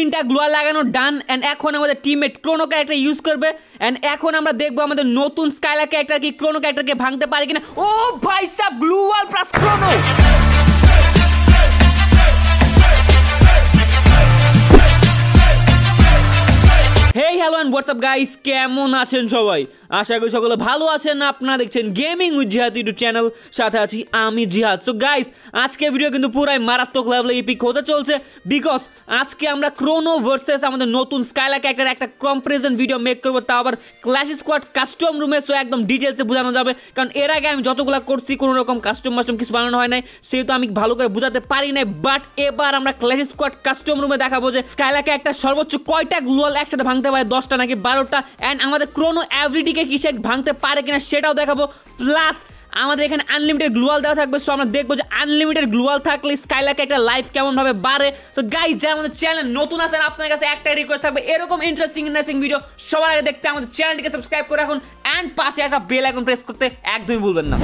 তিনটা গ্লোয়ার লাগানো ডান অ্যান্ড এখন আমাদের টিমমেট ক্রোনো ক্যারেক্টার ইউজ করবে অ্যান্ড এখন আমরা দেখবো আমাদের নতুন স্কাইলা ক্যারেক্টার কি ক্রোনো ক্যারেক্টারকে ভাঙতে পারে কিনা ও ভাই সাব gloo wall plus Chrono hello and what's up guys কেমন আছেন সবাই আশা করি সকলে ভালো আছেন আপনারা দেখছেন gaming with Jihad YouTube channel সাথে আছি আমি জিহাদ সো গাইস আজকে ভিডিও কিন্তু পুরাই মারাত্মক লেভেলে ইপিক হতে চলছে বিকজ আজকে আমরা ক্রোনো ভার্সেস আমাদের নতুন স্কাইলা ক্যারেক্টার একটা কম্পারিজন ভিডিও মেক করবো তা আবার ক্লাস স্কোয়াড কাস্টম রুমে সো একদম ডিটেলসে বোঝানো যাবে কারণ এর আগে আমি যতগুলো করছি কোনো রকম কাস্টম মাস্টম কিছু বানানো হয় নাই সেহেতু আমি ভালো করে বোঝাতে পারি নাই বাট এবার আমরা ক্লাস স্কোয়াড কাস্টম রুমে দেখাবো যে স্কাইলা ক্যারেক্টার সর্বোচ্চ কয়টা গ্লোয়াল একসাথে ভাঙতে পারে দশটা নাকি বারোটা অ্যান্ড আমাদের ক্রোনো অ্যাভরিটিকে কি সে ভাঙতে পারে কিনা সেটাও দেখাবো প্লাস আমাদের এখানে আনলিমিটেড গ্লোয়াল দেওয়া থাকবে সো আমরা দেখবো যে আনলিমিটেড গ্লোয়াল থাকলে স্কাইলাকে একটা লাইফ কেমনভাবে বাড়ে সো গাইজ যারা আমাদের চ্যানেল নতুন আসেন আপনার কাছে একটাই রিকোয়েস্ট থাকবে এরকম ইন্টারেস্টিং ইন্টারেস্টিং ভিডিও সবার আগে দেখতে আমাদের চ্যানেলটিকে সাবস্ক্রাইব করে রাখুন অ্যান্ড পাশে আসা বেল আইকন প্রেস করতে একদমই ভুলবেন না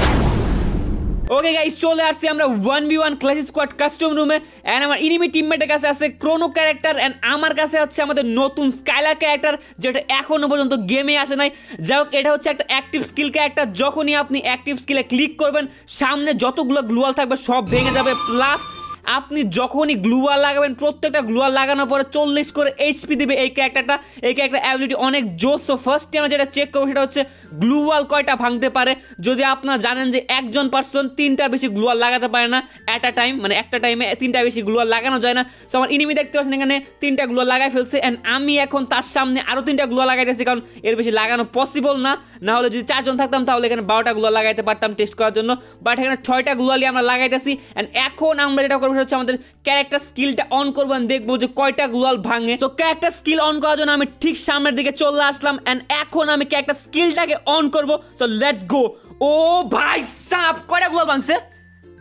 ওকে গাইস চলে আসছি আমরা one v one clash squad custom রুমে অ্যান্ড আমার ইনিমি টিমমেটের কাছে আছে ক্রোনো ক্যারেক্টার অ্যান্ড আমার কাছে হচ্ছে আমাদের নতুন স্কাইলা ক্যারেক্টার যেটা এখনও পর্যন্ত গেমে আসে নাই যাই হোক এটা হচ্ছে একটা অ্যাক্টিভ স্কিল ক্যারেক্টার যখনই আপনি অ্যাক্টিভ স্কিলে ক্লিক করবেন সামনে যতগুলো গ্লোয়াল থাকবে সব ভেঙে যাবে প্লাস আপনি যখনই গ্লুয়ার লাগাবেন প্রত্যেকটা গ্লুয়ার লাগানোর পরে চল্লিশ করে এইচপি দেবে এই ক্যারেক্টারটা এই ক্যারেক্টার অ্যাবিলিটি অনেক জোর সো ফার্স্ট আমরা যেটা চেক করবো সেটা হচ্ছে গ্লুয়াল কয়টা ভাঙতে পারে যদি আপনারা জানেন যে একজন পার্সন তিনটা বেশি গ্লুয়াল লাগাতে পারে না অ্যাট আ টাইম মানে একটা টাইমে তিনটা বেশি গ্লুয়াল লাগানো যায় না সো আমার ইনিমি দেখতে পাচ্ছেন এখানে তিনটা গ্লুয়াল লাগাই ফেলছে অ্যান্ড আমি এখন তার সামনে আরও তিনটা গ্লুয়াল লাগাইতেছি কারণ এর বেশি লাগানো পসিবল না না হলে যদি চারজন থাকতাম তাহলে এখানে বারোটা গ্লুয়াল লাগাইতে পারতাম টেস্ট করার জন্য বাট এখানে ছয়টা গ্লুয়ালি আমরা লাগাইতেছি অ্যান্ড এখন আমরা যেটা করবো সমস্যা হচ্ছে আমাদের ক্যারেক্টার স্কিলটা অন করবো দেখবো যে কয়টা গ্লোয়াল ভাঙে তো ক্যারেক্টার স্কিল অন করার জন্য আমি ঠিক সামনের দিকে চলে আসলাম অ্যান্ড এখন আমি ক্যারেক্টার স্কিলটাকে অন করবো তো লেটস গো ও ভাই সাপ কয়টা গ্লোয়াল ভাঙছে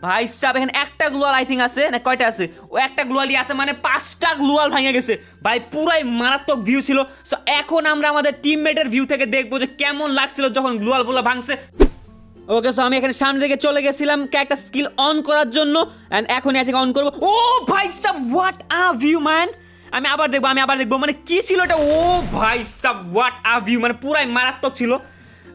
ভাই সাহেব এখানে একটা গ্লোয়াল আই থিঙ্ক আছে না কয়টা আছে ও একটা গ্লোয়ালই আছে মানে পাঁচটা গ্লোয়াল ভাঙে গেছে ভাই পুরাই মারাত্মক ভিউ ছিল সো এখন আমরা আমাদের টিমমেটের ভিউ থেকে দেখবো যে কেমন লাগছিল যখন গ্লোয়ালগুলো ভাঙছে ওকে সো আমি এখানে সামনে থেকে চলে গেছিলাম একটা স্কিল অন করার জন্য অ্যান্ড এখন এ থেকে অন করবো ও ভাই সাব হোয়াট আ ভিউ ম্যান আমি আবার দেখবো আমি আবার দেখবো মানে কি ছিল এটা ও ভাই সাব হোয়াট আ ভিউ মানে পুরাই মারাত্মক ছিল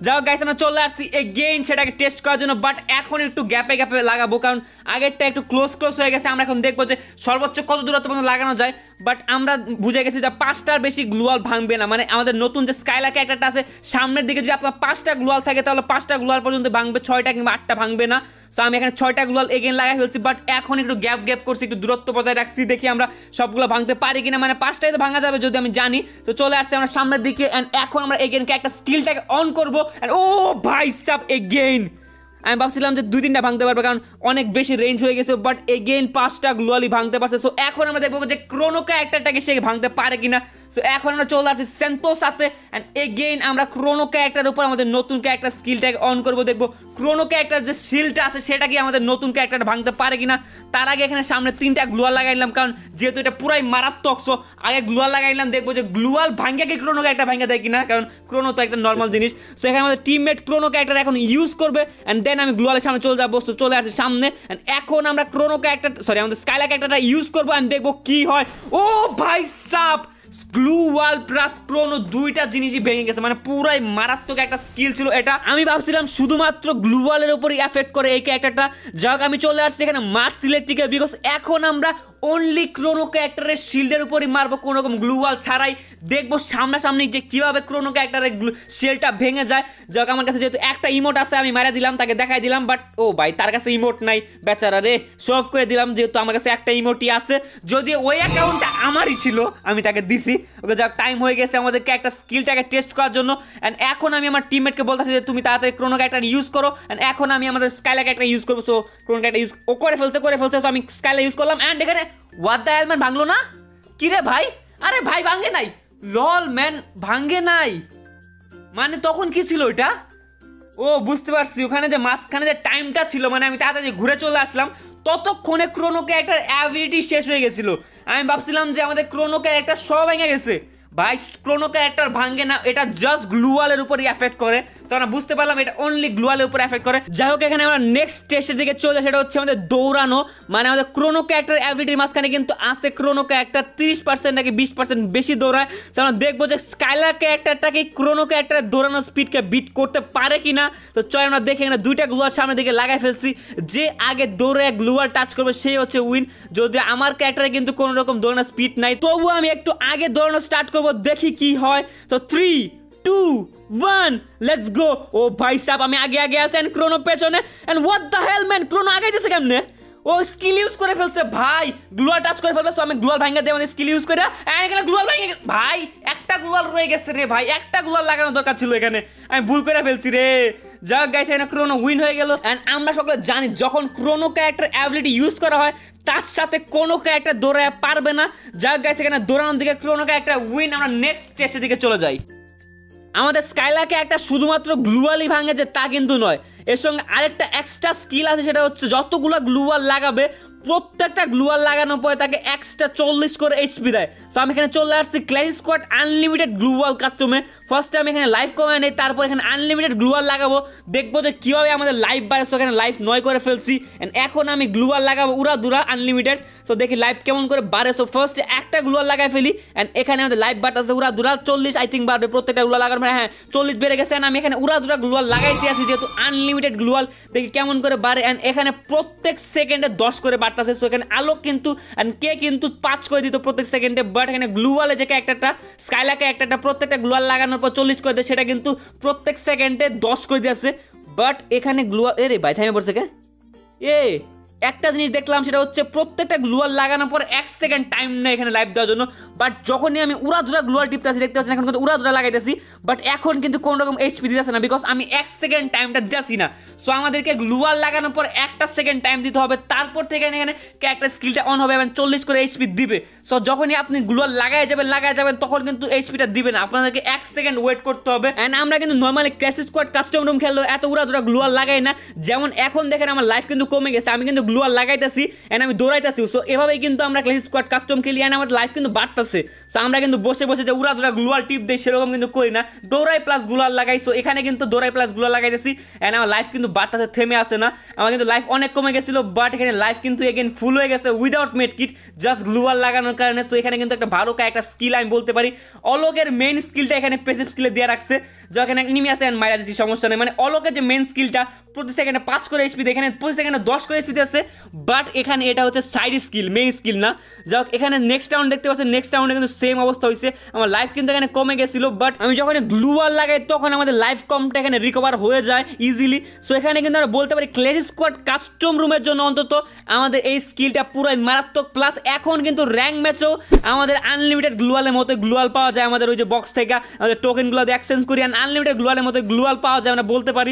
যাও গাইস আমরা চলে আসছি এগেইন সেটাকে টেস্ট করার জন্য বাট এখন একটু গ্যাপে গ্যাপে লাগাবো কারণ আগেরটা একটু ক্লোজ ক্লোজ হয়ে গেছে আমরা এখন দেখবো যে সর্বোচ্চ কত দূরত্ব পর্যন্ত লাগানো যায় বাট আমরা বুঝে গেছি যে পাঁচটার বেশি গ্লোয়াল ভাঙবে না মানে আমাদের নতুন যে স্কাইলা ক্যারেক্টারটা আছে সামনের দিকে যদি আপনার পাঁচটা গ্লোয়াল থাকে তাহলে পাঁচটা গ্লোয়াল পর্যন্ত ভাঙবে ছয়টা কিংবা আটটা ভাঙবে না সো আমি এখানে ছয়টা গ্লোয়াল এগেন লাগাই ফেলছি বাট এখন একটু গ্যাপ গ্যাপ করছি একটু দূরত্ব বজায় রাখছি দেখি আমরা সবগুলো ভাঙতে পারি কিনা মানে পাঁচটাই তো ভাঙা যাবে যদি আমি জানি তো চলে আসছে আমরা সামনের দিকে অ্যান্ড এখন আমরা এগেনকে একটা স্কিলটাকে অন করবো অ্যান্ড ও ভাই সাপ এগেন আমি ভাবছিলাম যে দুই তিনটা ভাঙতে পারবে কারণ অনেক বেশি রেঞ্জ হয়ে গেছে বাট এগেইন পাঁচটা গ্লোয়ালি ভাঙতে পারছে সো এখন আমরা দেখবো যে ক্রোনোকা একটা সে ভাঙতে পারে কিনা সো এখন আমরা চলে আসছি সেন্তোর সাথে অ্যান্ড এগেইন আমরা ক্রোনো ক্যারেক্টার উপর আমাদের নতুন ক্যারেক্টার স্কিলটাকে অন করবো দেখবো ক্রোনো ক্যারেক্টার যে শিলটা আছে সেটা কি আমাদের নতুন ক্যারেক্টার ভাঙতে পারে কিনা তার আগে এখানে সামনে তিনটা গ্লোয়াল লাগাইলাম কারণ যেহেতু এটা পুরাই মারাত্মক সো আগে গ্লোয়াল লাগাইলাম দেখবো যে গ্লোয়াল ভাঙ্গা কি ক্রোনো ক্যারেক্টার ভাঙ্গা দেয় কিনা কারণ ক্রোনো তো একটা নর্মাল জিনিস সো এখানে আমাদের টিমমেট ক্রোনো ক্যারেক্টার এখন ইউজ করবে অ্যান্ড দেন আমি গ্লোয়ালের সামনে চলে যাবো সো চলে আসি সামনে অ্যান্ড এখন আমরা ক্রোনো ক্যারেক্টার সরি আমাদের স্কাইলা ক্যারেক্টারটা ইউজ করবো অ্যান্ড দেখবো কি হয় ও ভাই সাপ গ্লু ওয়াল প্লাস ক্রোনো দুইটা জিনিসই ভেঙে গেছে মানে পুরাই মারাত্মক একটা স্কিল ছিল এটা আমি ভাবছিলাম শুধুমাত্র ওয়ালের উপরই এফেক্ট করে এই একটা যাক আমি চলে আসছি এখানে মার্স সিলেক্টিকে বিকজ এখন আমরা অনলি ক্রোনো ক্যারেক্টারের শিল্ডের উপরই মারবো কোনো রকম ওয়াল ছাড়াই দেখবো সামনাসামনি যে কীভাবে ক্রোনো ক্যারেক্টারের শিলটা ভেঙে যায় যাক আমার কাছে যেহেতু একটা ইমোট আছে আমি মারা দিলাম তাকে দেখাই দিলাম বাট ও ভাই তার কাছে ইমোট নাই বেচারা রে শো করে দিলাম যেহেতু আমার কাছে একটা ইমোটই আছে যদিও ওই অ্যাকাউন্টটা আমারই ছিল আমি তাকে দিচ্ছি দিছি ওকে যাক টাইম হয়ে গেছে আমাদেরকে একটা স্কিলটাকে টেস্ট করার জন্য অ্যান্ড এখন আমি আমার টিমমেটকে বলতেছি যে তুমি তাড়াতাড়ি ক্রোনো ক্যারেক্টার ইউজ করো অ্যান্ড এখন আমি আমাদের স্কাইলা ক্যারেক্টার ইউজ করবো সো ক্রোনো ক্যারেক্টার ইউজ ও করে ফেলছে করে ফেলছে সো আমি স্কাইলা ইউজ করলাম অ্যান্ড এখানে ওয়াদ দ্য অ্যালম্যান ভাঙলো না কিরে ভাই আরে ভাই ভাঙে নাই লল ম্যান ভাঙে নাই মানে তখন কি ছিল ওইটা ও বুঝতে পারছি ওখানে যে মাঝখানে যে টাইমটা ছিল মানে আমি তাড়াতাড়ি ঘুরে চলে আসলাম ততক্ষণে ক্রোনোকে একটা অ্যাবিলিটি শেষ হয়ে গেছিল আমি ভাবছিলাম যে আমাদের ক্রোনোকে একটা সব ভেঙে গেছে ভাই ক্রোনো ক্যারেক্টার ভাঙ্গে না এটা জাস্ট গ্লুওয়ালের উপরই অ্যাফেক্ট করে তো আমরা বুঝতে পারলাম এটা অনলি গ্লোয়ালের উপর এফেক্ট করে যাই হোক এখানে আমরা নেক্সট টেস্টের দিকে চলে সেটা হচ্ছে আমাদের দৌড়ানো মানে আমাদের ক্রোনো ক্যারেক্টার অ্যাভিডির মাঝখানে কিন্তু আসে ক্রোনো ক্যারেক্টার তিরিশ পার্সেন্ট নাকি বিশ পার্সেন্ট বেশি দৌড়ায় তো আমরা দেখবো যে স্কাইলার ক্যারেক্টারটাকে ক্রোনো ক্যারেক্টারের দৌড়ানোর স্পিডকে বিট করতে পারে কি না তো চয় আমরা দেখে এখানে দুইটা গ্লোয়ার সামনের দিকে লাগাই ফেলছি যে আগে দৌড়ে গ্লোয়ার টাচ করবে সেই হচ্ছে উইন যদি আমার ক্যারেক্টারে কিন্তু কোনো রকম দৌড়ানোর স্পিড নাই তবুও আমি একটু আগে দৌড়ানো স্টার্ট করবো দেখি কি হয় তো three two one let's go ও ভাই সাহেব আমি আগে আগে আসেন অ্যান্ড ক্রোনো পেছনে and what the hell man Chrono আগাইতেছে কেমনে ও স্কিল ইউজ করে ফেলছে ভাই গ্লোয়াল টাচ করে ফেলবে সো আমি গ্লোয়াল ভাঙ্গা দেবো স্কিল ইউজ করে এখানে গ্লোয়াল ভাঙ্গে ভাই একটা গ্লোয়াল রয়ে গেছে রে ভাই একটা গ্লোয়াল লাগানো দরকার ছিল এখানে আমি ভুল করে ফেলছি রে যাক গাইস এখানে ক্রোনো উইন হয়ে গেল অ্যান্ড আমরা সকলে জানি যখন ক্রোনো ক্যারেক্টার অ্যাবিলিটি ইউজ করা হয় তার সাথে কোনো ক্যারেক্টার দৌড়ায় পারবে না যাক গাইস এখানে দৌড়ানোর দিকে ক্রোনো ক্যারেক্টার উইন আমরা নেক্সট টেস্টের দিকে চলে যাই আমাদের স্কাইলাকে একটা শুধুমাত্র গ্লুয়ালই ভাঙেছে তা কিন্তু নয় এর সঙ্গে আরেকটা এক্সট্রা স্কিল আছে সেটা হচ্ছে যতগুলো গ্লুয়াল লাগাবে প্রত্যেকটা গ্লুয়ার লাগানোর পরে তাকে এক্সট্রা চল্লিশ করে এইচপি দেয় সো আমি এখানে চলে আসছি ক্ল্যাশ স্কোয়াড আনলিমিটেড গ্লুয়াল কাস্টমে ফার্স্টে আমি এখানে লাইফ কমে নেই তারপর এখানে আনলিমিটেড গ্লুয়াল লাগাবো দেখবো যে কীভাবে আমাদের লাইফ বাড়ে সো এখানে লাইফ নয় করে ফেলছি অ্যান্ড এখন আমি গ্লুয়াল লাগাবো উড়া দুরা আনলিমিটেড সো দেখি লাইফ কেমন করে বাড়ে সো ফার্স্টে একটা গ্লুয়াল লাগাই ফেলি অ্যান্ড এখানে আমাদের লাইফ বাড়তেছে উড়া দুরা চল্লিশ আই থিঙ্ক বাড়বে প্রত্যেকটা গ্লুয়াল লাগার মানে, হ্যাঁ চল্লিশ বেড়ে গেছে অ্যান্ড আমি এখানে উড়া দুরা গ্লুয়াল লাগাইতে আসি যেহেতু আনলিমিটেড গ্লুয়াল দেখি কেমন করে বাড়ে অ্যান্ড এখানে প্রত্যেক সেকেন্ডে দশ করে বাড়ে পারতেছে সো এখানে আলো কিন্তু অ্যান্ড কে কিন্তু পাঁচ করে দিত প্রত্যেক সেকেন্ডে বাট এখানে গ্লুয়ালে যে একটা একটা স্কাইলাকে একটা একটা প্রত্যেকটা গ্লুয়াল লাগানোর পর চল্লিশ করে দেয় সেটা কিন্তু প্রত্যেক সেকেন্ডে দশ করে দিয়েছে বাট এখানে গ্লুয়াল এ রে ভাই থামে পড়ছে কে এ একটা জিনিস দেখলাম সেটা হচ্ছে প্রত্যেকটা গ্লোয়ার লাগানোর পর এক সেকেন্ড টাইম নেই এখানে লাইভ দেওয়ার জন্য বাট যখনই আমি উড়াধুরা দুরা গ্লোয়ার টিপতেছি দেখতে পাচ্ছি এখন কিন্তু উড়াধুরা লাগাইতেছি বাট এখন কিন্তু কোনো রকম এইচপি দিতেছে না বিকজ আমি এক সেকেন্ড টাইমটা দিতেছি না সো আমাদেরকে গ্লুয়ার লাগানোর পর একটা সেকেন্ড টাইম দিতে হবে তারপর থেকে এখানে ক্যারেক্টার স্কিলটা অন হবে এবং চল্লিশ করে এইচপি দিবে সো যখনই আপনি গ্লুয়ার লাগায় যাবেন লাগায় যাবেন তখন কিন্তু এইচপিটা দিবে না আপনাদেরকে এক সেকেন্ড ওয়েট করতে হবে অ্যান্ড আমরা কিন্তু normally clash squad custom room খেললেও এত উড়া দুরা গ্লুয়ার লাগাই না যেমন এখন দেখেন আমার লাইফ কিন্তু কমে গেছে আমি কিন্তু গ্লুয়ার লাগাইতেছি অ্যান্ড আমি দৌড়াইতেছি সো এভাবেই কিন্তু আমরা ক্যাশ স্কোয়াড কাস্টম খেলি অ্যান্ড আমাদের লাইফ কিন্তু বাড়তেছে সো আমরা কিন্তু বসে বসে যে উড়া দুরা গ্লুয়ার টিপ দিই সেরকম কিন্তু করি না দৌড়াই প্লাস গুলার লাগাই সো এখানে কিন্তু দৌড়াই প্লাস গুলার লাগাইতেছি অ্যান্ড আমার লাইফ কিন্তু বাতাসে থেমে আসে না আমার কিন্তু লাইফ অনেক কমে গেছিল বাট এখানে লাইফ কিন্তু এগেন ফুল হয়ে গেছে উইদাউট মেড কিট জাস্ট গ্লুয়ার লাগানোর কারণে সো এখানে কিন্তু একটা ভালো একটা স্কিল আমি বলতে পারি অলোকের মেন স্কিলটা এখানে পেসিভ স্কিলে দেওয়া রাখছে যখন এনিমি আসে অ্যান্ড মাইরা দিচ্ছি সমস্যা নেই মানে অলোকের যে মেন স্কিলটা প্রতি সেকেন্ডে পাঁচ করে স্পিড এখানে প্রতি সেকেন্ডে দশ করে স্পিড আছে বাট এখানে এটা হচ্ছে সাইড স্কিল মেন স্কিল না যাই এখানে নেক্সট রাউন্ড দেখতে পাচ্ছেন নেক্সট রাউন্ডে কিন্তু সেম অবস্থা হয়েছে আমার লাইফ কিন্তু এখানে কমে গেছিলো বাট আমি যখন গ্লুয়ার লাগাই তখন আমাদের লাইফ কমটা এখানে রিকভার হয়ে যায় ইজিলি সো এখানে কিন্তু আমরা বলতে পারি ক্লেরি স্কোয়াড কাস্টম রুমের জন্য অন্তত আমাদের এই স্কিলটা পুরাই মারাত্মক প্লাস এখন কিন্তু র্যাঙ্ক ম্যাচেও আমাদের আনলিমিটেড গ্লুয়ালের মতো গ্লুয়াল পাওয়া যায় আমাদের ওই যে বক্স থেকে আমাদের টোকেনগুলো এক্সচেঞ্জ করি আনলিমিটেড গ্লুয়ালের মতো গ্লুয়াল পাওয়া যায় আমরা বলতে পারি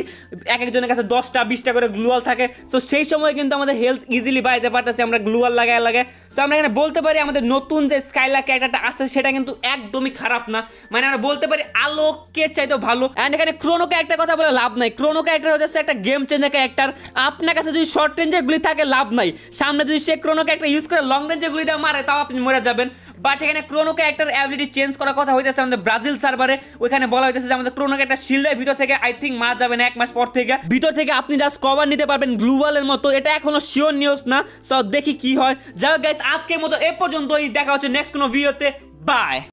এক একজনের কাছে দশটা বিশটা করে গ্লুয়াল থাকে সো সেই সময় কিন্তু আমাদের হেলথ ইজিলি বাড়াইতে পারতেছি আমরা গ্লুয়াল লাগায় লাগে সো আমরা এখানে বলতে পারি আমাদের নতুন যে স্কাইলা ক্যারেক্টারটা আসছে সেটা কিন্তু একদমই খারাপ না মানে আমরা বলতে পারি আলো ভালো কে চাইতো ভালো অ্যান্ড এখানে ক্রোনো একটা কথা বলে লাভ নাই ক্রোনো ক্যারেক্টার হচ্ছে একটা গেম চেঞ্জার ক্যারেক্টার আপনার কাছে যদি শর্ট রেঞ্জের গুলি থাকে লাভ নাই সামনে যদি সে ক্রোনো ক্যারেক্টার ইউজ করে লং রেঞ্জের গুলি দিয়ে মারে তাও আপনি মরে যাবেন বাট এখানে ক্রোনো ক্যারেক্টার অ্যাবিলিটি চেঞ্জ করার কথা হইতেছে আমাদের ব্রাজিল সার্ভারে ওইখানে বলা হইতেছে যে আমাদের ক্রোনো ক্যারেক্টার শিল্ডের ভিতর থেকে আই থিঙ্ক মার যাবেন এক মাস পর থেকে ভিতর থেকে আপনি জাস্ট কভার নিতে পারবেন গ্লুবালের মতো এটা এখনো শিওর নিউজ না সব দেখি কি হয় যাই হোক গাইস আজকের মতো এ পর্যন্তই দেখা হচ্ছে নেক্সট কোনো ভিডিওতে বাই